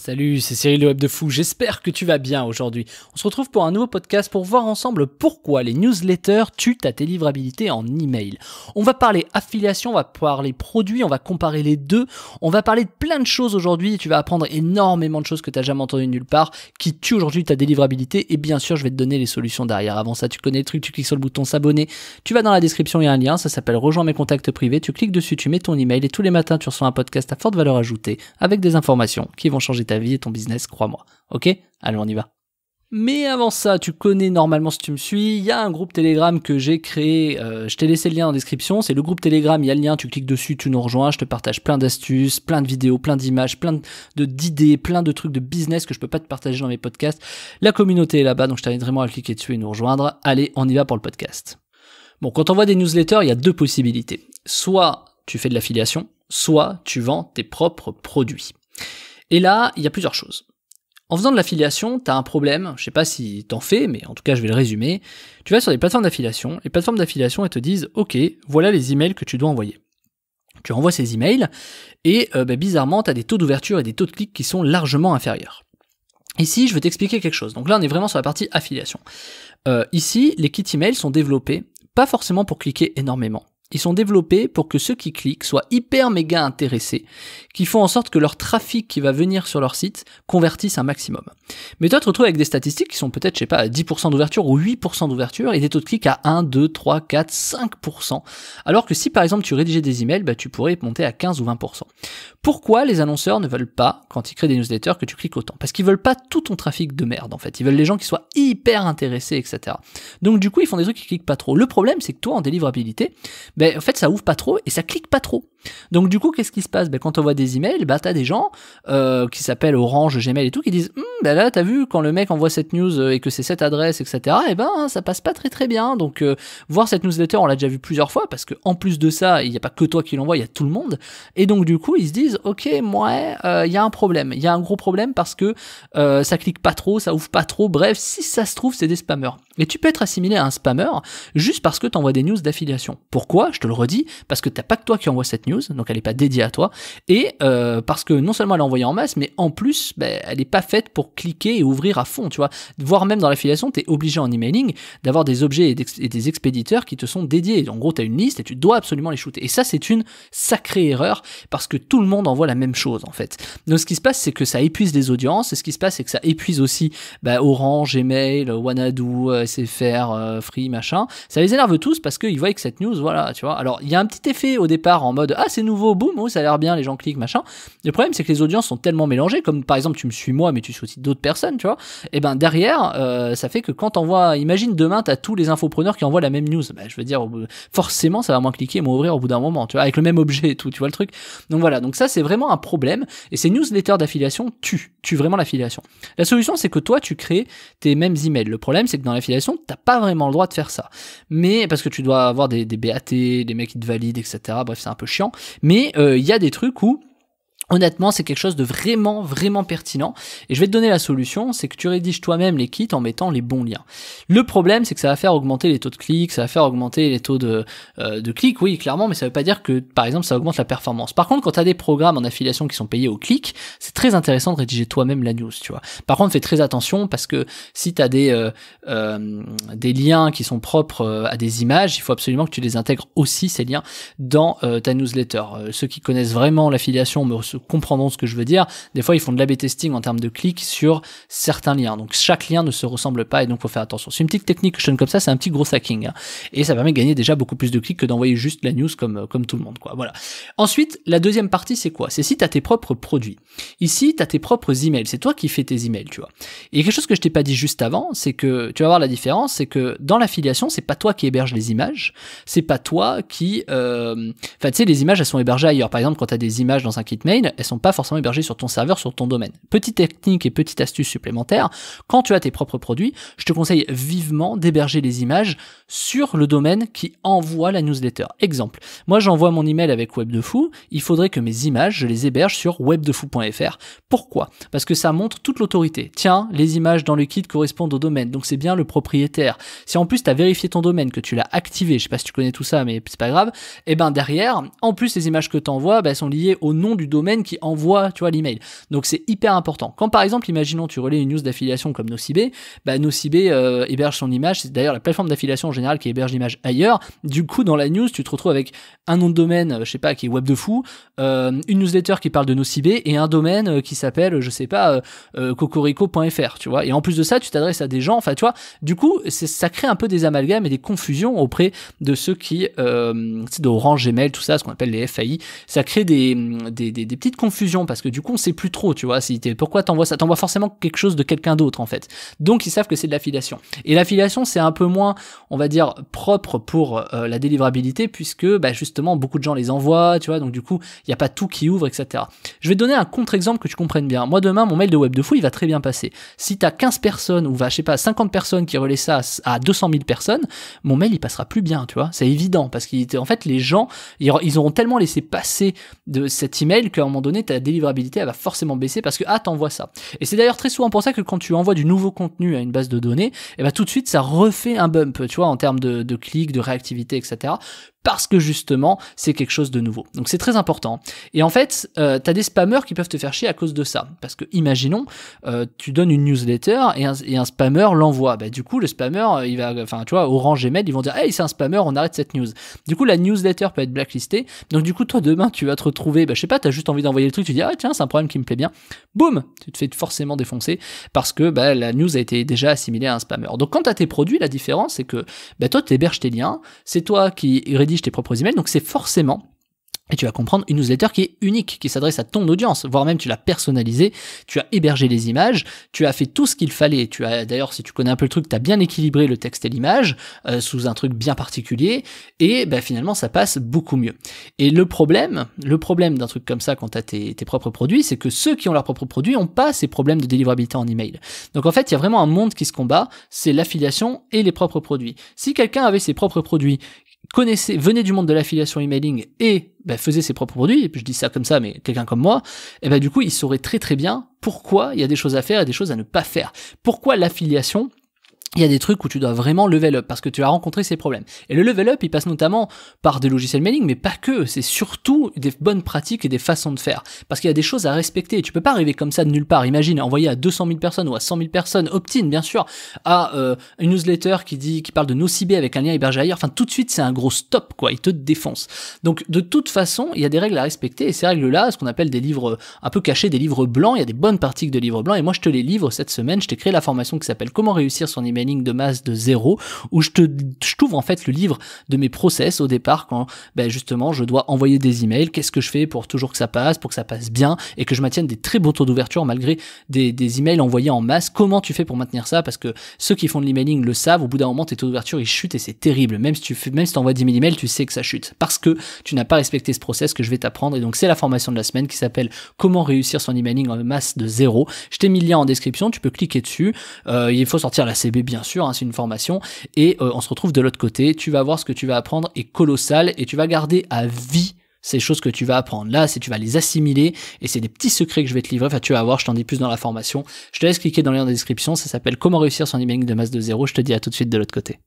Salut, c'est Cyril le Web de Fou, j'espère que tu vas bien aujourd'hui. On se retrouve pour un nouveau podcast pour voir ensemble pourquoi les newsletters tuent ta délivrabilité en email. On va parler affiliation, on va parler produits, on va comparer les deux, on va parler de plein de choses aujourd'hui, tu vas apprendre énormément de choses que tu n'as jamais entendu nulle part, qui tuent aujourd'hui ta délivrabilité et bien sûr je vais te donner les solutions derrière. Avant ça, tu connais le truc, tu cliques sur le bouton s'abonner, tu vas dans la description, il y a un lien, ça s'appelle rejoins mes contacts privés, tu cliques dessus, tu mets ton email et tous les matins tu reçois un podcast à forte valeur ajoutée avec des informations qui vont changer ta vie et ton business, crois-moi. Ok Allez, on y va. Mais avant ça, tu connais normalement si tu me suis, il y a un groupe Telegram que j'ai créé, euh, je t'ai laissé le lien en description, c'est le groupe Telegram, il y a le lien, tu cliques dessus, tu nous rejoins, je te partage plein d'astuces, plein de vidéos, plein d'images, plein d'idées, plein de trucs de business que je peux pas te partager dans mes podcasts. La communauté est là-bas, donc je t'invite vraiment à cliquer dessus et nous rejoindre. Allez, on y va pour le podcast. Bon, quand on voit des newsletters, il y a deux possibilités. Soit tu fais de l'affiliation, soit tu vends tes propres produits. Et là, il y a plusieurs choses. En faisant de l'affiliation, tu as un problème, je sais pas si t'en fais, mais en tout cas je vais le résumer. Tu vas sur des plateformes d'affiliation, les plateformes d'affiliation elles te disent ok, voilà les emails que tu dois envoyer. Tu envoies ces emails et euh, bah, bizarrement tu as des taux d'ouverture et des taux de clics qui sont largement inférieurs. Ici, je vais t'expliquer quelque chose. Donc là, on est vraiment sur la partie affiliation. Euh, ici, les kits emails sont développés, pas forcément pour cliquer énormément. Ils sont développés pour que ceux qui cliquent soient hyper méga intéressés, qui font en sorte que leur trafic qui va venir sur leur site convertisse un maximum. Mais toi, tu te retrouves avec des statistiques qui sont peut-être, je sais pas, 10% d'ouverture ou 8% d'ouverture et des taux de clic à 1, 2, 3, 4, 5%. Alors que si par exemple tu rédigeais des emails, bah, tu pourrais monter à 15 ou 20%. Pourquoi les annonceurs ne veulent pas, quand ils créent des newsletters, que tu cliques autant Parce qu'ils veulent pas tout ton trafic de merde en fait. Ils veulent les gens qui soient hyper intéressés, etc. Donc du coup, ils font des trucs qui cliquent pas trop. Le problème, c'est que toi, en délivrabilité, mais ben, en fait, ça ouvre pas trop et ça clique pas trop. Donc du coup, qu'est-ce qui se passe ben, Quand on voit des emails, ben, as des gens euh, qui s'appellent Orange, Gmail et tout, qui disent là, hum, ben là, vu, quand le mec envoie cette news euh, et que c'est cette adresse, etc., et eh ben ça passe pas très très bien. Donc euh, voir cette newsletter, on l'a déjà vu plusieurs fois, parce que en plus de ça, il n'y a pas que toi qui l'envoie, il y a tout le monde. Et donc du coup, ils se disent, ok, moi, il y a un problème. Il y a un gros problème parce que ça clique pas trop, ça ouvre pas trop, bref, si ça se trouve, c'est des spammers. Et tu peux être assimilé à un spammer juste parce que tu envoies des news d'affiliation. Pourquoi Je te le redis, parce que t'as pas que toi qui envoie cette news donc elle n'est pas dédiée à toi. Et euh, parce que non seulement elle est envoyée en masse, mais en plus, ben, elle n'est pas faite pour cliquer et ouvrir à fond, tu vois. Voire même dans l'affiliation, tu es obligé en emailing d'avoir des objets et, des expéditeurs qui te sont dédiés. En gros, tu as une liste et tu dois absolument les shooter. Et ça, c'est une sacrée erreur parce que tout le monde envoie la même chose, en fait. Donc ce qui se passe, c'est que ça épuise les audiences, ce qui se passe, c'est que ça épuise aussi ben, Orange, Gmail, Wanadu, SFR, euh, Free, machin. Ça les énerve tous parce qu'ils voient que cette news, voilà, tu vois. Alors, il y a un petit effet au départ en mode ah, c'est nouveau, boum, oh, ça a l'air bien, les gens cliquent, machin. Le problème c'est que les audiences sont tellement mélangées, comme par exemple tu me suis moi, mais tu suis aussi d'autres personnes, tu vois. Et eh ben derrière, euh, ça fait que quand t'envoies, imagine demain t'as tous les infopreneurs qui envoient la même news, ben, je veux dire forcément ça va moins cliquer, moins ouvrir au bout d'un moment, tu vois, avec le même objet et tout, tu vois le truc. Donc voilà, donc ça c'est vraiment un problème. Et ces newsletters d'affiliation tuent, tuent vraiment l'affiliation. La solution c'est que toi tu crées tes mêmes emails. Le problème c'est que dans l'affiliation t'as pas vraiment le droit de faire ça, mais parce que tu dois avoir des, des BAT, des mecs qui te valident, etc. Bref, c'est un peu chiant mais euh, il y a des trucs où Honnêtement, c'est quelque chose de vraiment, vraiment pertinent. Et je vais te donner la solution, c'est que tu rédiges toi-même les kits en mettant les bons liens. Le problème, c'est que ça va faire augmenter les taux de clics, ça va faire augmenter les taux de, euh, de clics, oui, clairement, mais ça ne veut pas dire que, par exemple, ça augmente la performance. Par contre, quand tu as des programmes en affiliation qui sont payés au clic, c'est très intéressant de rédiger toi-même la news, tu vois. Par contre, fais très attention parce que si tu as des, euh, euh, des liens qui sont propres à des images, il faut absolument que tu les intègres aussi, ces liens, dans ta newsletter. ceux qui connaissent vraiment l'affiliation me comprendront ce que je veux dire. Des fois, ils font de l'AB testing en termes de clics sur certains liens. Donc, chaque lien ne se ressemble pas et donc, faut faire attention. C'est une petite technique que je donne comme ça, c'est un petit gros hacking. Hein. Et ça permet de gagner déjà beaucoup plus de clics que d'envoyer juste la news comme, euh, comme tout le monde, Voilà. Ensuite, la deuxième partie, c'est quoi? C'est si t'as tes propres produits. Ici, t'as tes propres emails. C'est toi qui fais tes emails, tu vois. Et quelque chose que je t'ai pas dit juste avant, c'est que, tu vas voir la différence, c'est que dans l'affiliation, c'est pas toi qui héberge les images, c'est pas toi qui, euh, enfin, tu sais, les images, elles sont hébergées ailleurs. Par exemple, quand tu as des images dans un kit mail elles sont pas forcément hébergées sur ton serveur, sur ton domaine. Petite technique et petite astuce supplémentaire, quand tu as tes propres produits, je te conseille vivement d'héberger les images sur le domaine qui envoie la newsletter. Exemple, moi j'envoie mon email avec Webdefou, il faudrait que mes images, je les héberge sur webdefou.fr. Pourquoi Parce que ça montre toute l'autorité. Tiens, les images dans le kit correspondent au domaine, donc c'est bien le propriétaire. Si en plus tu as vérifié ton domaine, que tu l'as activé, je sais pas si tu connais tout ça, mais c'est pas grave, et eh ben derrière, en plus les images que tu envoies bah, elles sont liées au nom du domaine qui envoie, tu vois, l'email. Donc c'est hyper important. Quand par exemple, imaginons tu relais une news d'affiliation comme Nocibé, bah Nocibé euh, héberge son image, c'est d'ailleurs la plateforme d'affiliation en général qui héberge l'image ailleurs. Du coup, dans la news, tu te retrouves avec un nom de domaine, euh, je sais pas, qui est web de fou, euh, une newsletter qui parle de Nocibé et un domaine qui s'appelle, je sais pas, cocorico.fr, tu vois. Et en plus de ça, tu t'adresses à des gens, enfin, tu vois, du coup, ça crée un peu des amalgames et des confusions auprès de ceux qui, euh, d'Orange, Gmail, tout ça, ce qu'on appelle les FAI. Ça crée des petite confusion parce que du coup on sait plus trop, tu vois, si es, pourquoi t'envoies ça, t'envoies forcément quelque chose de quelqu'un d'autre en fait. Donc ils savent que c'est de l'affiliation. Et l'affiliation c'est un peu moins, on va dire, propre pour euh, la délivrabilité puisque bah, justement beaucoup de gens les envoient, tu vois, donc du coup il n'y a pas tout qui ouvre, etc. Je vais te donner un contre-exemple que tu comprennes bien. Moi demain mon mail de web de fou il va très bien passer. Si t'as 15 personnes ou va je sais pas 50 personnes qui relaient ça à 200 000 personnes, mon mail il passera plus bien, tu vois, c'est évident parce en fait les gens ils, auront tellement laissé passer de cet email qu'en moment donné, ta délivrabilité, elle va forcément baisser parce que, ah, t'envoies ça. Et c'est d'ailleurs très souvent pour ça que quand tu envoies du nouveau contenu à une base de données, et eh ben, tout de suite, ça refait un bump, tu vois, en termes de, de clics, de réactivité, etc parce que justement, c'est quelque chose de nouveau. Donc c'est très important. Et en fait, euh, tu as des spammers qui peuvent te faire chier à cause de ça. Parce que, imaginons, euh, tu donnes une newsletter et un, et spammer l'envoie. Bah, du coup, le spammer, euh, il va, enfin, tu vois, Orange et Mail, ils vont dire, hey, c'est un spammer, on arrête cette news. Du coup, la newsletter peut être blacklistée. Donc du coup, toi, demain, tu vas te retrouver, bah, je sais pas, tu as juste envie d'envoyer le truc, tu dis, ah tiens, c'est un problème qui me plaît bien. Boum, tu te fais forcément défoncer parce que bah, la news a été déjà assimilée à un spammer. Donc quand tu tes produits, la différence, c'est que bah, toi, tu héberges tes liens, c'est toi qui tes propres emails, donc c'est forcément et tu vas comprendre une newsletter qui est unique, qui s'adresse à ton audience, voire même tu l'as personnalisé, tu as hébergé les images, tu as fait tout ce qu'il fallait. Tu as d'ailleurs, si tu connais un peu le truc, tu as bien équilibré le texte et l'image euh, sous un truc bien particulier, et bah, finalement ça passe beaucoup mieux. Et le problème, le problème d'un truc comme ça quand tu as tes, tes, propres produits, c'est que ceux qui ont leurs propres produits n'ont pas ces problèmes de délivrabilité en email. Donc en fait, il y a vraiment un monde qui se combat, c'est l'affiliation et les propres produits. Si quelqu'un avait ses propres produits connaissait, venait du monde de l'affiliation emailing et bah, faisait ses propres produits, et puis je dis ça comme ça, mais quelqu'un comme moi, et eh ben du coup, il saurait très très bien pourquoi il y a des choses à faire et des choses à ne pas faire. Pourquoi l'affiliation il y a des trucs où tu dois vraiment level up parce que tu as rencontré ces problèmes. Et le level up, il passe notamment par des logiciels mailing, mais pas que. C'est surtout des bonnes pratiques et des façons de faire. Parce qu'il y a des choses à respecter. Tu peux pas arriver comme ça de nulle part. Imagine envoyer à 200 000 personnes ou à 100 000 personnes, opt-in bien sûr, à euh, une newsletter qui dit, qui parle de nos cibés avec un lien hébergé ailleurs. Enfin, tout de suite, c'est un gros stop, quoi. Il te défonce. Donc, de toute façon, il y a des règles à respecter. Et ces règles-là, ce qu'on appelle des livres un peu cachés, des livres blancs. Il y a des bonnes pratiques de livres blancs. Et moi, je te les livre cette semaine. Je t'ai créé la formation qui s'appelle Comment réussir son email de masse de zéro, où je te, t'ouvre en fait le livre de mes process au départ quand, ben, justement, je dois envoyer des emails. Qu'est-ce que je fais pour toujours que ça passe, pour que ça passe bien et que je maintienne des très beaux taux d'ouverture malgré des, emails envoyés en masse. Comment tu fais pour maintenir ça? Parce que ceux qui font de l'emailing le savent. Au bout d'un moment, tes taux d'ouverture, ils chutent et c'est terrible. Même si tu fais, même si envoies 10 000 emails, tu sais que ça chute parce que tu n'as pas respecté ce process que je vais t'apprendre. Et donc, c'est la formation de la semaine qui s'appelle Comment réussir son emailing en masse de zéro. Je t'ai mis le lien en description. Tu peux cliquer dessus. Euh, il faut sortir la CB, bien sûr, hein, c'est une formation, et euh, on se retrouve de l'autre côté, tu vas voir ce que tu vas apprendre est colossal, et tu vas garder à vie ces choses que tu vas apprendre. Là, c'est tu vas les assimiler et c'est des petits secrets que je vais te livrer. Enfin, tu vas voir, je t'en dis plus dans la formation. Je te laisse cliquer dans le lien de description. Ça s'appelle Comment réussir son emailing de masse de zéro. Je te dis à tout de suite de l'autre côté.